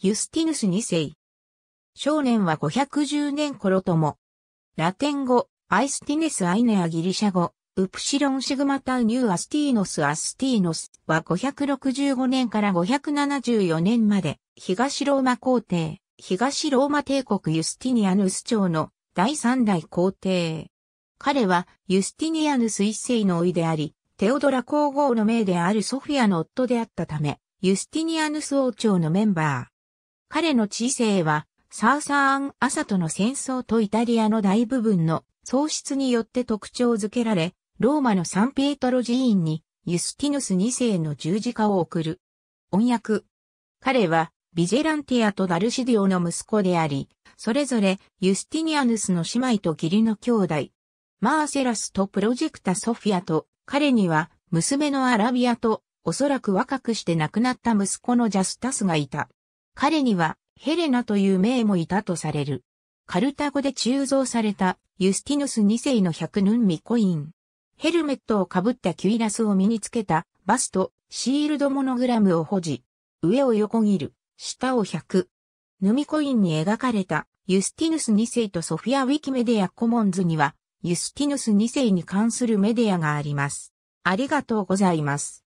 ユスティヌス2世。少年は510年頃とも。ラテン語、アイスティネスアイネアギリシャ語、ウプシロンシグマタニューアスティーノスアスティーノスは565年から574年まで、東ローマ皇帝、東ローマ帝国ユスティニアヌス朝の第三代皇帝。彼はユスティニアヌス一世のいであり、テオドラ皇后の命であるソフィアの夫であったため、ユスティニアヌス王朝のメンバー。彼の知性は、サーサーン・アサとの戦争とイタリアの大部分の喪失によって特徴づけられ、ローマのサンピエトロ寺院にユスティヌス2世の十字架を送る。音訳。彼は、ビジェランティアとダルシディオの息子であり、それぞれユスティニアヌスの姉妹と義理の兄弟、マーセラスとプロジェクタ・ソフィアと、彼には娘のアラビアと、おそらく若くして亡くなった息子のジャスタスがいた。彼にはヘレナという名もいたとされる。カルタゴで鋳造されたユスティヌス2世の100ヌンミコイン。ヘルメットをかぶったキュイラスを身につけたバスト、シールドモノグラムを保持。上を横切る、下を100。ヌミコインに描かれたユスティヌス2世とソフィア・ウィキメディア・コモンズにはユスティヌス2世に関するメディアがあります。ありがとうございます。